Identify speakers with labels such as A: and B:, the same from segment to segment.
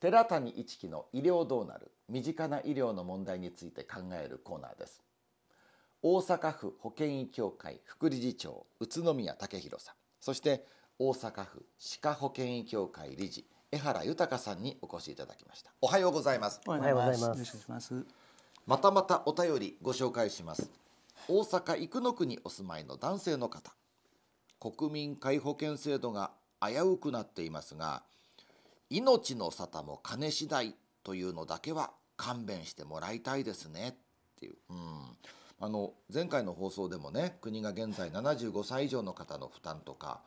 A: 寺谷一樹の医療どうなる身近な医療の問題について考えるコーナーです大阪府保健医協会副理事長宇都宮武弘さんそして大阪府歯科保健医協会理事江原豊さんにお越しいただきましたおはようございますおはようございますまたまたお便りご紹介します大阪生野区にお住まいの男性の方国民皆保険制度が危うくなっていますが命の沙汰も金次第というのだけは勘弁してもらいたいですねっていう。うんあの前回の放送でもね国が現在75歳以上の方の負担とか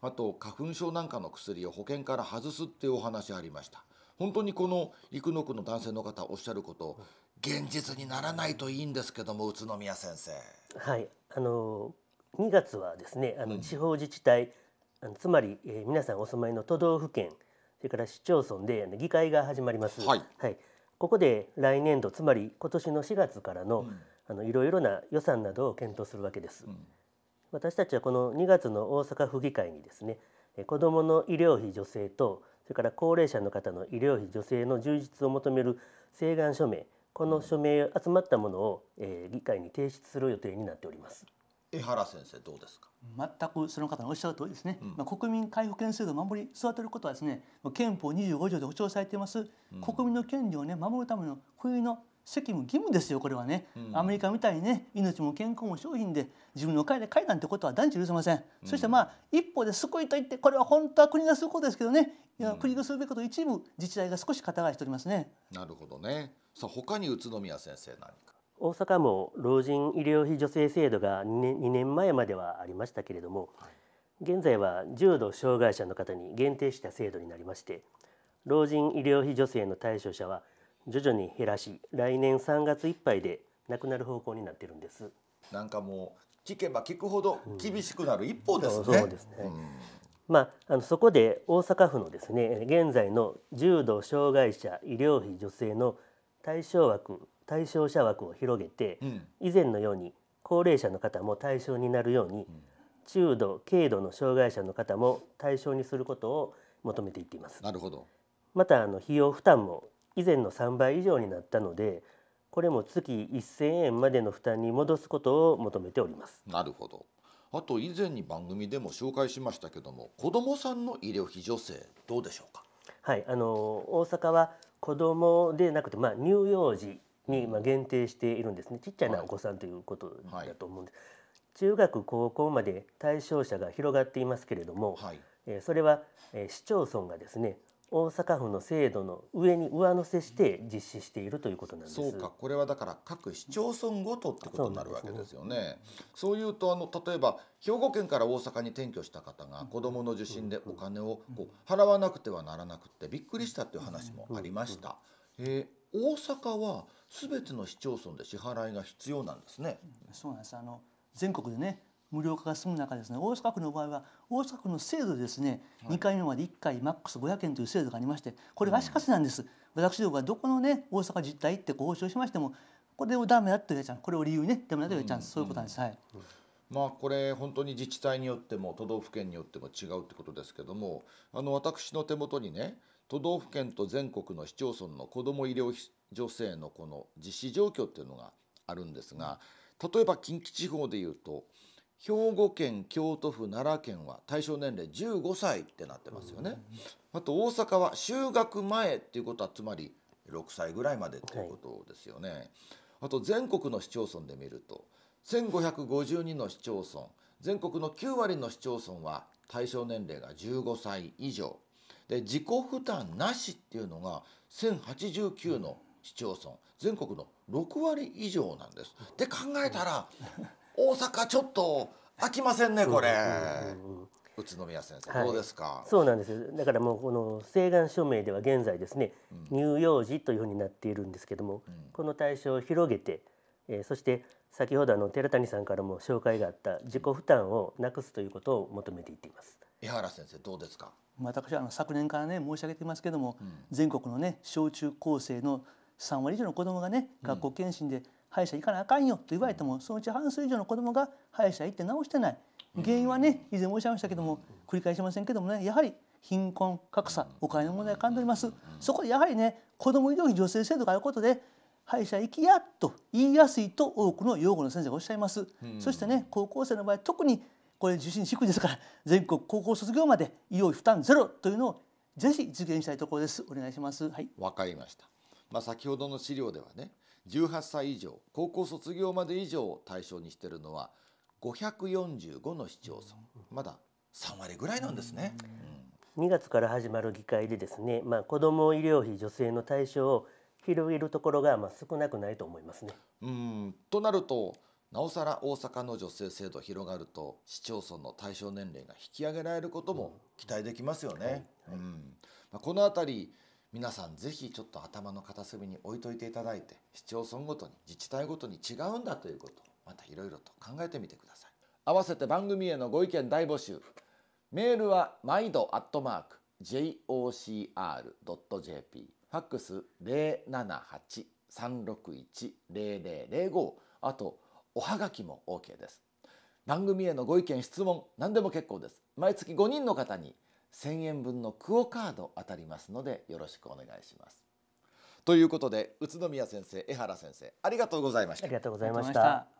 A: あと花粉症なんかの薬を保険から外すっていうお話ありました本当にこの生野区の男性の方おっしゃること現実にならないといいんですけども宇都宮先生はいあの2月はですね
B: あの地方自治体、うん、つまり、えー、皆さんお住まいの都道府県それから市町村で議会が始まります。はい、はい、ここで来年度つまり今年の4月からの、うん、あのいろいろな予算などを検討するわけです、うん、私たちはこの2月の大阪府議会にですね子どもの医療費助成とそれから高齢者の方の医療費助成の充実を求める請願署名この署名集まったものを、えー、議会に提出する予定になっております。
A: 江原先生どうですか
C: 全くその方のおっしゃる通りですね、うん、まあ、国民皆保険制度を守り育てることはですね憲法25条で保障されています、うん、国民の権利をね守るための国の責務義務ですよこれはね、うん、アメリカみたいにね命も健康も商品で自分の会で会なんてことは断じ許せません、うん、そしてまあ一歩で救いといってこれは本当は国がすることですけどね、うん、国がするべきこと一部自治体が少し肩代わりしておりますね
A: なるほどねさあ他に宇都宮先生何か
B: 大阪も老人医療費助成制度が2年前まではありましたけれども、現在は重度障害者の方に限定した制度になりまして老人医療費助成の対象者は徐々に減らし来年3月いっぱいでなくなる方向になってるんです。
A: なんかもう聞けば聞くほど厳しくなる
B: 一方ですね。うん、そうですね。うん、まあ、あのそこで大阪府のですね現在の重度障害者医療費助成の対象枠対象者枠を広げて、うん、以前のように高齢者の方も対象になるように、うん、中度軽度の障害者の方も対象にすることを求めていっています。なるほどまたあの費用負担も以前の3倍以上になったのでこれも月
A: 1000円までの負担に戻すことを求めております。なるほどあと以前に番組でも紹介しましたけども子どもさんの医療費助成どうでしょうかはい
B: あの大阪は子どもでなくて、まあ、乳幼児にまあ限定しているんですねちっちゃなお子さんということだと思うんです、はい、中学高校まで対象者が広がっていますけれども、はい、えそれは、え市町村がですね大阪
A: 府の制度の上に上乗せして実施しているということなんですそうかこれはだから各市町村ごとってことになるわけですよねそういうとあの例えば兵庫県から大阪に転居した方が子どもの受診でお金をこう払わなくてはならなくてびっくりしたっていう話もありました、えー、大阪はべての市町村で支払いが必要なんですね。そうなんですあの全国でね無料化が進む中ですね大
C: 阪府の場合は大阪府の制度でですね、はい、2回目まで1回マックス500円という制度がありましてこれが足かせなんです、うん、私どもがどこのね大阪実態って交渉しましてもこれをダメだって言われちゃうこれを理由にねダメだと言われちゃう、うん、そういうことなんです、はい。
A: まあ、これ本当に自治体によっても都道府県によっても違うってことですけどもあの私の手元にね都道府県と全国の市町村の子ども医療女性のこの実施状況っていうのがあるんですが例えば近畿地方でいうと兵庫県京都府奈良県は対象年齢15歳ってなってますよね。あと大阪は就学前っていうことはつまり6歳ぐらいまでっていうことですよね。あと全国の市町村で見ると1552の市町村全国の9割の市町村は対象年齢が15歳以上で自己負担なしっていうのが1089の市町村全国の6割以上なんです。で考えたら大阪ちょっと飽きませんねこれ。宇都宮先生、はい、どうですか
B: そうなんですだからもうこの請願署名では現在ですね、うん、乳幼児というふうになっているんですけども、うん、この対象を広げて、えー、そして先ほどあの寺谷さんからも紹介があった自己負担をなくすということを求めていっています江原先生どうですか
C: 私はあの昨年からね申し上げていますけども、うん、全国のね小中高生の3割以上の子どもがね学校検診で歯医者行かなあかんよと言われても、そのうち半数以上の子どもが歯医者行って治してない原因はね以前申し上げましたけども繰り返しませんけどもねやはり貧困格差お金の問題を感じおりますそこでやはりね子ども医療費助成制度があることで歯医者行きやと言いやすいと多くの養護の先生がおっしゃいます、うん、そしてね高校生の場合特にこれ受診低いですから全国高校卒業まで医療費負担ゼロというのをぜひ実現したいところで
A: すお願いしますはい。わかりましたまあ、先ほどの資料ではね18歳以上高校卒業まで以上を対象にしてるのは545の市町村まだ3割ぐらいなんですね。2月から始まる議会でですね、まあ、
B: 子ども医療費助成の対象を広げるところがまあ少なくないと思いますね。う
A: んとなるとなおさら大阪の助成制度広がると市町村の対象年齢が引き上げられることも期待できますよね。この辺り皆さんぜひちょっと頭の片隅に置いといていただいて市町村ごとに自治体ごとに違うんだということをまたいろいろと考えてみてください合わせて番組へのご意見大募集メールは毎度アットマーク jocr.jp ファックス0 7 8 3 6 1 0 0 0五あとおはがきも OK です番組へのご意見質問何でも結構です毎月五人の方に1000円分の quo カード当たりますのでよろしくお願いします。ということで宇都宮先生江原先生ありがとうござい
B: ました。ありがとうございました。